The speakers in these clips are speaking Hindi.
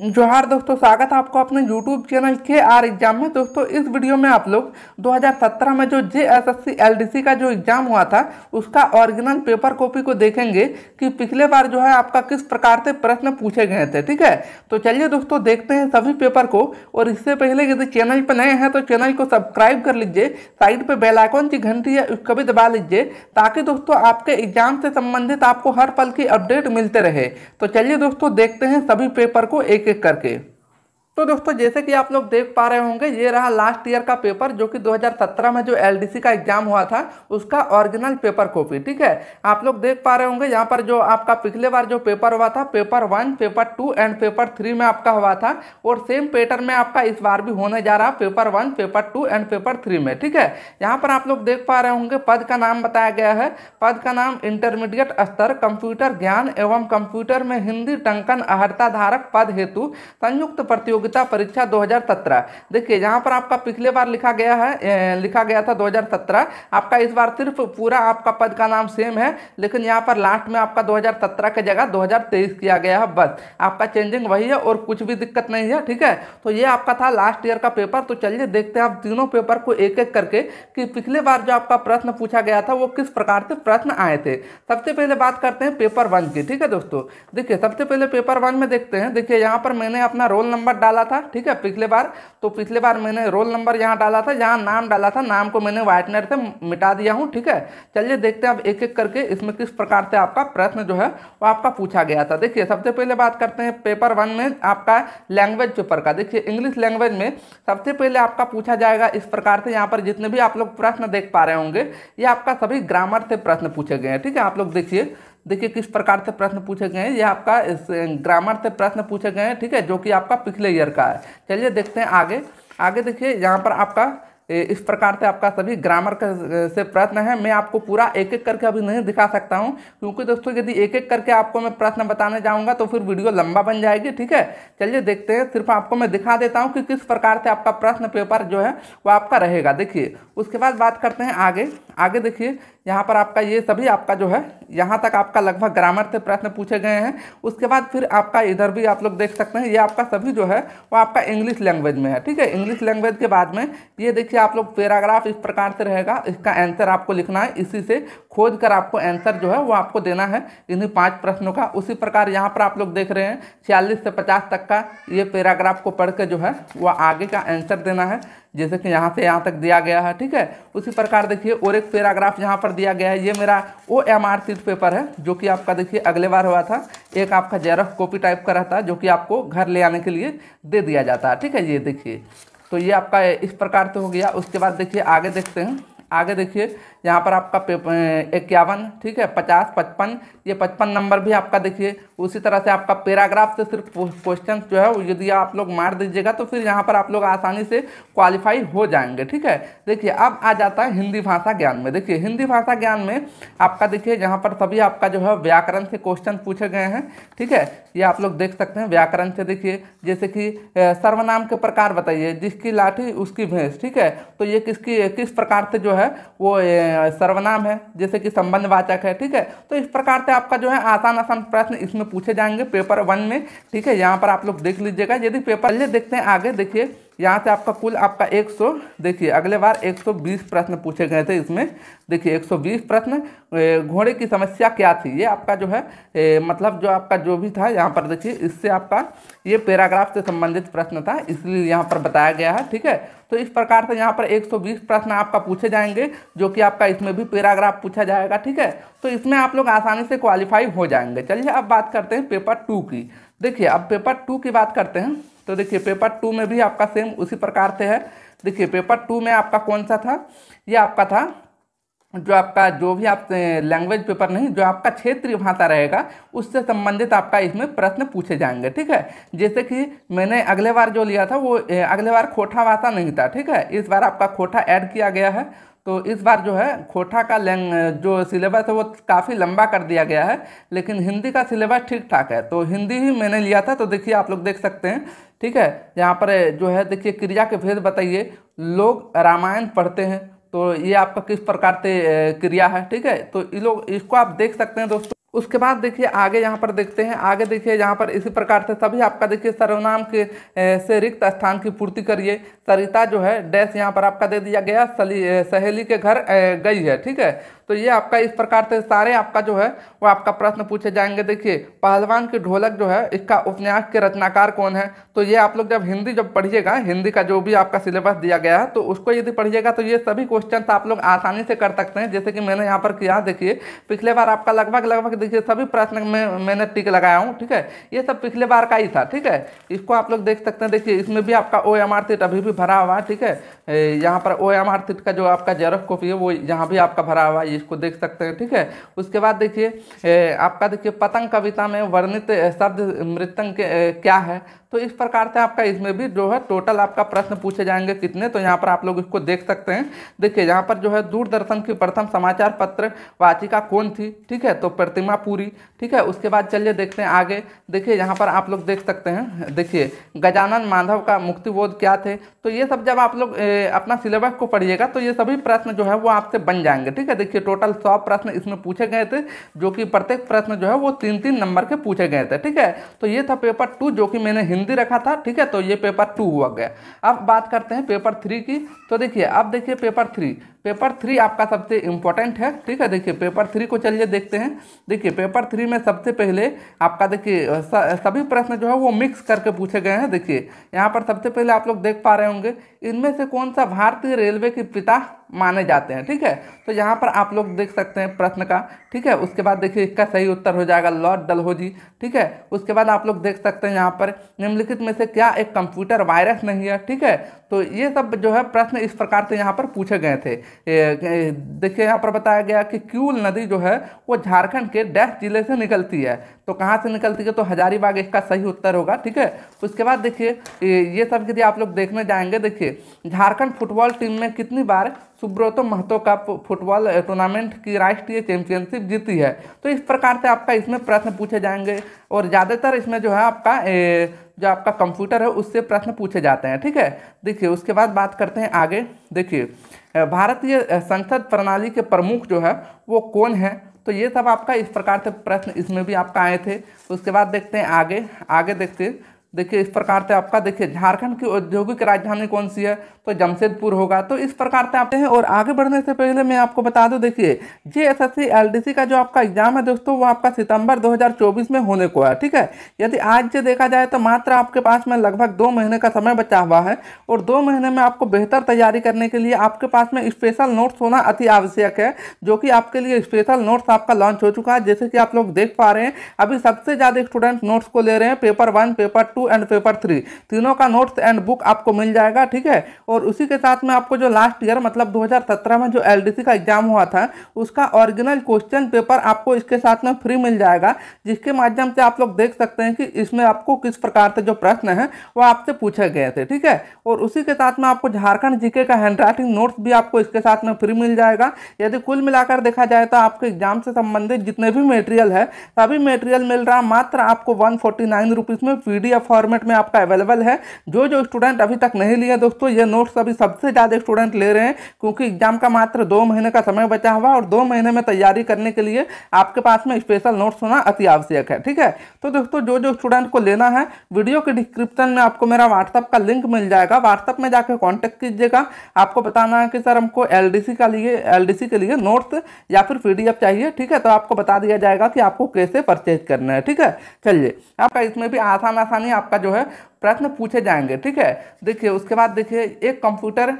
जोहार दोस्तों स्वागत है आपको अपने YouTube चैनल के आर एग्जाम में दोस्तों इस वीडियो में आप लोग 2017 में जो J S S C L D C का जो एग्जाम हुआ था उसका ओरिजिनल पेपर कॉपी को देखेंगे कि पिछले बार जो है आपका किस प्रकार से प्रश्न पूछे गए थे ठीक है तो चलिए दोस्तों देखते हैं सभी पेपर को और इससे पहले यदि चैनल पर नए हैं तो चैनल को सब्सक्राइब कर लीजिए साइड पर बेलाइकॉन की घंटी है उसको भी दबा लीजिए ताकि दोस्तों आपके एग्जाम से संबंधित आपको हर पल की अपडेट मिलते रहे तो चलिए दोस्तों देखते हैं सभी पेपर को एक एक एक करके तो दोस्तों जैसे कि आप लोग देख पा रहे होंगे ये रहा लास्ट ईयर का पेपर जो कि 2017 में जो एलडीसी का एग्जाम हुआ था उसका ओरिजिनल पेपर कॉपी ठीक है आप लोग देख पा रहे होंगे यहाँ पर जो आपका पिछले बार जो पेपर हुआ था paper one paper two and paper three में आपका हुआ था और सेम पेटर में आपका इस बार भी होने जा रहा paper one paper two and paper three में ठीक है यहाँ पर आप लोग देख पा रहे होंगे पद का नाम बताया गया है पद का नाम इंटरमीडिएट स्तर कंप्यूटर ज्ञान एवं कंप्यूटर में हिंदी टंकन अहर्ता धारक पद हेतु संयुक्त प्रतियोगिता योग्यता परीक्षा 2017 देखिए यहाँ पर आपका पिछले बार लिखा गया है ए, लिखा गया था 2017 आपका इस बार सिर्फ पूरा आपका पद का नाम सेम है लेकिन यहाँ पर लास्ट में आपका 2017 की जगह 2023 किया गया है बस आपका चेंजिंग वही है और कुछ भी दिक्कत नहीं है ठीक है तो ये आपका था लास्ट ईयर का पेपर तो चलिए देखते हैं आप तीनों पेपर को एक एक करके कि पिछले बार जो आपका प्रश्न पूछा गया था वो किस प्रकार से प्रश्न आए थे सबसे पहले बात करते हैं पेपर वन की ठीक है दोस्तों देखिए सबसे पहले पेपर वन में देखते हैं देखिए यहाँ पर मैंने अपना रोल नंबर डाल डाला था ठीक है पिछले बार तो पिछले बार मैंने रोल नंबर यहाँ डाला था यहाँ नाम डाला था नाम को मैंने व्हाइटनर से मिटा दिया हूँ ठीक है चलिए देखते हैं अब एक एक करके इसमें किस प्रकार से आपका प्रश्न जो है वो आपका पूछा गया था देखिए सबसे पहले बात करते हैं पेपर वन में आपका लैंग्वेज पेपर का देखिए इंग्लिश लैंग्वेज में सबसे पहले आपका पूछा जाएगा इस प्रकार से यहाँ पर जितने भी आप लोग प्रश्न देख पा रहे होंगे ये आपका सभी ग्रामर से प्रश्न पूछे गए हैं ठीक है आप लोग देखिए देखिए किस प्रकार से प्रश्न पूछे गए हैं ये आपका ग्रामर से प्रश्न पूछे गए हैं ठीक है जो कि आपका पिछले ईयर का है चलिए देखते हैं आगे आगे देखिए यहाँ पर आपका इस प्रकार से आपका सभी ग्रामर का से प्रश्न है मैं आपको पूरा एक एक करके अभी नहीं दिखा सकता हूँ क्योंकि दोस्तों यदि एक एक करके आपको मैं प्रश्न बताने जाऊँगा तो फिर वीडियो लंबा बन जाएगी ठीक है चलिए देखते हैं सिर्फ आपको मैं दिखा देता हूँ कि किस प्रकार से आपका प्रश्न पेपर जो है वो आपका रहेगा देखिए उसके बाद बात करते हैं आगे आगे देखिए यहाँ पर आपका ये सभी आपका जो है यहाँ तक आपका लगभग ग्रामर से प्रश्न पूछे गए हैं उसके बाद फिर आपका इधर भी आप लोग देख सकते हैं ये आपका सभी जो है वो आपका इंग्लिश लैंग्वेज में है ठीक है इंग्लिश लैंग्वेज के बाद में ये देखिए आप लोग पैराग्राफ इस प्रकार से रहेगा इसका आंसर आपको लिखना है इसी से खोज कर आपको आंसर जो है वो आपको देना है इन्हीं पाँच प्रश्नों का उसी प्रकार यहाँ पर आप लोग देख रहे हैं छियालीस से पचास तक का ये पैराग्राफ को पढ़ के जो है वह आगे का आंसर देना है जैसे कि यहाँ से यहाँ तक दिया गया है ठीक है उसी प्रकार देखिए और एक पैराग्राफ यहाँ पर दिया गया है ये मेरा O M R sheet paper है जो कि आपका देखिए अगले बार हुआ था एक आपका जेरफ कॉपी टाइप का रहता है जो कि आपको घर ले आने के लिए दे दिया जाता है ठीक है ये देखिए तो ये आपका इस प्रकार से हो गया उसके बाद देखिए आगे देखते हैं आगे देखिए यहाँ पर आपका इक्यावन ठीक है पचास पचपन ये पचपन नंबर भी आपका देखिए उसी तरह से आपका पैराग्राफ से सिर्फ क्वेश्चन जो है यदि आप लोग मार दीजिएगा तो फिर यहाँ पर आप लोग आसानी से क्वालिफाई हो जाएंगे ठीक है देखिए अब आ जाता है हिंदी भाषा ज्ञान में देखिए हिंदी भाषा ज्ञान में आपका देखिए यहाँ पर सभी आपका जो है व्याकरण से क्वेश्चन पूछे गए हैं ठीक है ये आप लोग देख सकते हैं व्याकरण से देखिए जैसे कि सर्वनाम के प्रकार बताइए जिसकी लाठी उसकी भैंस ठीक है तो ये किसकी किस प्रकार से जो है है वो सर्वनाम है जैसे कि संबंधवाचक है ठीक है तो इस प्रकार से आपका जो है आसान आसान प्रश्न इसमें पूछे जाएंगे पेपर वन में ठीक है यहाँ पर आप लोग देख लीजिएगा यदि पेपर ये देखते हैं आगे देखिए यहाँ से आपका कुल आपका 100 देखिए अगले बार 120 प्रश्न पूछे गए थे इसमें देखिए 120 प्रश्न घोड़े की समस्या क्या थी ये आपका जो है ए, मतलब जो आपका जो भी था यहाँ पर देखिए इससे आपका ये पैराग्राफ से संबंधित प्रश्न था इसलिए यहाँ पर बताया गया है ठीक है तो इस प्रकार से यहाँ पर 120 प्रश्न आपका पूछे जाएंगे जो कि आपका इसमें भी पैराग्राफ पूछा जाएगा ठीक है तो इसमें आप लोग आसानी से क्वालिफाई हो जाएंगे चलिए अब बात करते हैं पेपर टू की देखिए अब पेपर टू की बात करते हैं तो देखिए पेपर टू में भी आपका सेम उसी प्रकार से है देखिए पेपर टू में आपका कौन सा था ये आपका था जो आपका जो भी आप लैंग्वेज पेपर नहीं जो आपका क्षेत्रीय भाषा रहेगा उससे संबंधित आपका इसमें प्रश्न पूछे जाएंगे ठीक है जैसे कि मैंने अगले बार जो लिया था वो अगले बार खोटा भाषा नहीं था ठीक है इस बार आपका खोटा ऐड किया गया है तो इस बार जो है खोटा का लैंग जो सिलेबस है वो काफ़ी लंबा कर दिया गया है लेकिन हिंदी का सिलेबस ठीक ठाक है तो हिंदी ही मैंने लिया था तो देखिए आप लोग देख सकते हैं ठीक है यहाँ पर जो है देखिए क्रिया के भेद बताइए लोग रामायण पढ़ते हैं तो ये आपका किस प्रकार से क्रिया है ठीक है तो ये लोग इसको आप देख सकते हैं दोस्तों उसके बाद देखिए आगे यहाँ पर देखते हैं आगे देखिए यहाँ पर इसी प्रकार से सभी आपका देखिए सर्वनाम के से रिक्त स्थान की पूर्ति करिए सरिता जो है डैश यहाँ पर आपका दे दिया गया सली सहेली के घर गई है ठीक है तो ये आपका इस प्रकार से सारे आपका जो है वो आपका प्रश्न पूछे जाएंगे देखिए पहलवान की ढोलक जो है इसका उपन्यास के रचनाकार कौन है तो ये आप लोग जब हिंदी जब पढ़िएगा हिंदी का जो भी आपका सिलेबस दिया गया है तो उसको यदि पढ़िएगा तो ये सभी क्वेश्चन आप लोग आसानी से कर सकते हैं जैसे कि मैंने यहाँ पर किया देखिए पिछले बार आपका लगभग लगभग देखिए सभी प्रश्न में मैंने टिक लगाया हूँ ठीक है ये सब पिछले बार का ही था ठीक है इसको आप लोग देख सकते हैं देखिए इसमें भी आपका ओ एम आर सीट अभी भी भरा हुआ है ठीक है यहाँ पर ओ एम आर सीट का जो आपका जेरोफ कॉपी है वो यहाँ भी आपका भरा हुआ है इसको देख सकते हैं ठीक है उसके बाद देखिए आपका देखिए पतंग कविता में वर्णित शब्द मृतंग क्या है तो इस प्रकार से आपका इसमें भी जो है टोटल आपका प्रश्न पूछे जाएंगे कितने तो यहाँ पर आप लोग इसको देख सकते हैं देखिए यहाँ पर जो है दूरदर्शन की प्रथम समाचार पत्र वाचिका कौन थी ठीक है तो प्रतिमा पूरी ठीक है उसके बाद चलिए देखते हैं आगे देखिए यहाँ पर आप लोग देख सकते हैं देखिए गजानन माधव का मुक्तिबोध क्या थे तो ये सब जब आप लोग अपना सिलेबस को पढ़िएगा तो ये सभी प्रश्न जो है वो आपसे बन जाएंगे ठीक है देखिए टोटल सौ प्रश्न इसमें पूछे गए थे जो कि प्रत्येक प्रश्न जो है वो तीन तीन नंबर के पूछे गए थे ठीक है तो ये था पेपर टू जो कि मैंने हिंदी हिंदी रखा था ठीक है तो ये पेपर टू हुआ गया अब बात करते हैं पेपर थ्री की तो देखिए अब देखिए पेपर थ्री पेपर थ्री आपका सबसे इम्पोर्टेंट है ठीक है देखिए पेपर थ्री को चलिए देखते हैं देखिए पेपर थ्री में सबसे पहले आपका देखिए सभी प्रश्न जो है वो मिक्स करके पूछे गए हैं देखिए यहाँ पर सबसे पहले आप लोग देख पा रहे होंगे इनमें से कौन सा भारतीय रेलवे के पिता माने जाते हैं ठीक है तो यहाँ पर आप लोग देख सकते हैं प्रश्न का ठीक है उसके बाद देखिए इसका सही उत्तर हो जाएगा लॉर्ड डलहोजी ठीक है उसके बाद आप लोग देख सकते हैं यहाँ पर निम्नलिखित में से क्या एक कंप्यूटर वायरस नहीं है ठीक है तो ये सब जो है प्रश्न इस प्रकार से यहाँ पर पूछे गए थे देखिए यहाँ पर बताया गया कि क्यूल नदी जो है वो झारखंड के डैश जिले से निकलती है तो कहाँ से निकलती है तो हजारीबाग इसका सही उत्तर होगा ठीक है तो उसके बाद देखिए ये सब यदि आप लोग देखने जाएंगे देखिए झारखंड फुटबॉल टीम ने कितनी बार सुब्रतो महतो का फुटबॉल टूर्नामेंट की राष्ट्रीय चैंपियनशिप जीती है तो इस प्रकार से आपका इसमें प्रश्न पूछे जाएंगे और ज़्यादातर इसमें जो है आपका ए, जो आपका कंप्यूटर है उससे प्रश्न पूछे जाते हैं ठीक है देखिए उसके बाद बात करते हैं आगे देखिए भारतीय संसद प्रणाली के प्रमुख जो है वो कौन है तो ये सब आपका इस प्रकार से प्रश्न इसमें भी आपका आए थे उसके बाद देखते हैं आगे आगे देखते हैं देखिए इस प्रकार से आपका देखिए झारखंड की औद्योगिक राजधानी कौन सी है तो जमशेदपुर होगा तो इस प्रकार से आप हैं और आगे बढ़ने से पहले मैं आपको बता दूं देखिए जे एस एस सी का जो आपका एग्जाम है दोस्तों वो आपका सितंबर 2024 में होने को है ठीक है यदि आज से देखा जाए तो मात्र आपके पास में लगभग दो महीने का समय बचा हुआ है और दो महीने में आपको बेहतर तैयारी करने के लिए आपके पास में स्पेशल नोट्स होना अति आवश्यक है जो कि आपके लिए स्पेशल नोट्स आपका लॉन्च हो चुका है जैसे कि आप लोग देख पा रहे हैं अभी सबसे ज़्यादा स्टूडेंट नोट्स को ले रहे हैं paper one paper two two and paper three तीनों का नोट्स एंड बुक आपको मिल जाएगा ठीक है और उसी के साथ में आपको जो लास्ट ईयर मतलब 2017 में जो एल का एग्जाम हुआ था उसका ओरिजिनल क्वेश्चन पेपर आपको इसके साथ में फ्री मिल जाएगा जिसके माध्यम से आप लोग देख सकते हैं कि इसमें आपको किस प्रकार से जो प्रश्न है वो आपसे पूछे गए थे ठीक है और उसी के साथ में आपको झारखंड जीके का हैंड राइटिंग नोट्स भी आपको इसके साथ में फ्री मिल जाएगा यदि कुल मिलाकर देखा जाए तो आपके एग्जाम से संबंधित जितने भी मेटेरियल है सभी मेटेरियल मिल रहा मात्र आपको वन फोर्टी में पी फॉर्मेट में आपका अवेलेबल है जो जो स्टूडेंट अभी तक नहीं लिया दोस्तों ये नोट्स अभी सबसे ज़्यादा स्टूडेंट ले रहे हैं क्योंकि एग्जाम का मात्र दो महीने का समय बचा हुआ और दो महीने में तैयारी करने के लिए आपके पास में स्पेशल नोट्स होना अति आवश्यक है ठीक है तो दोस्तों जो जो स्टूडेंट को लेना है वीडियो के डिस्क्रिप्शन में आपको मेरा व्हाट्सअप का लिंक मिल जाएगा व्हाट्सअप में जाकर कॉन्टैक्ट कीजिएगा आपको बताना है कि सर हमको एल का लिए एल के लिए नोट्स या फिर पी चाहिए ठीक है तो आपको बता दिया जाएगा कि आपको कैसे परचेज करना है ठीक है चलिए आपका इसमें भी आसान आसानी आपका जो है प्रश्न पूछे जाएंगे ठीक है देखिए उसके बाद देखिए एक कंप्यूटर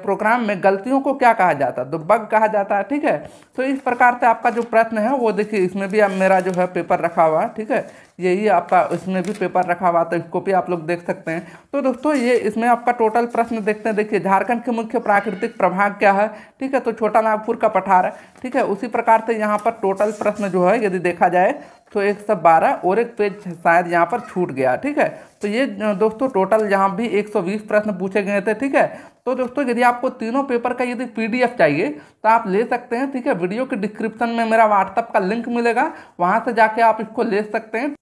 प्रोग्राम में गलतियों को क्या कहा जाता है तो बग कहा जाता है ठीक है तो इस प्रकार से आपका जो प्रश्न है वो देखिए इसमें भी अब मेरा जो है पेपर रखा हुआ है ठीक है यही आपका इसमें भी पेपर रखा हुआ तो इसको भी आप लोग देख सकते हैं तो दोस्तों ये इसमें आपका टोटल प्रश्न देखते हैं देखिए झारखंड के मुख्य प्राकृतिक प्रभाग क्या है ठीक है तो छोटा नागपुर का पठार है ठीक है उसी प्रकार से यहाँ पर टोटल प्रश्न जो है यदि देखा जाए तो एक सौ बारह और एक पेज शायद यहाँ पर छूट गया ठीक है तो ये दोस्तों टोटल यहाँ भी एक सौ बीस प्रश्न पूछे गए थे ठीक है तो दोस्तों यदि आपको तीनों पेपर का यदि पीडीएफ चाहिए तो आप ले सकते हैं ठीक है वीडियो के डिस्क्रिप्शन में मेरा व्हाट्सअप का लिंक मिलेगा वहाँ से जाके आप इसको ले सकते हैं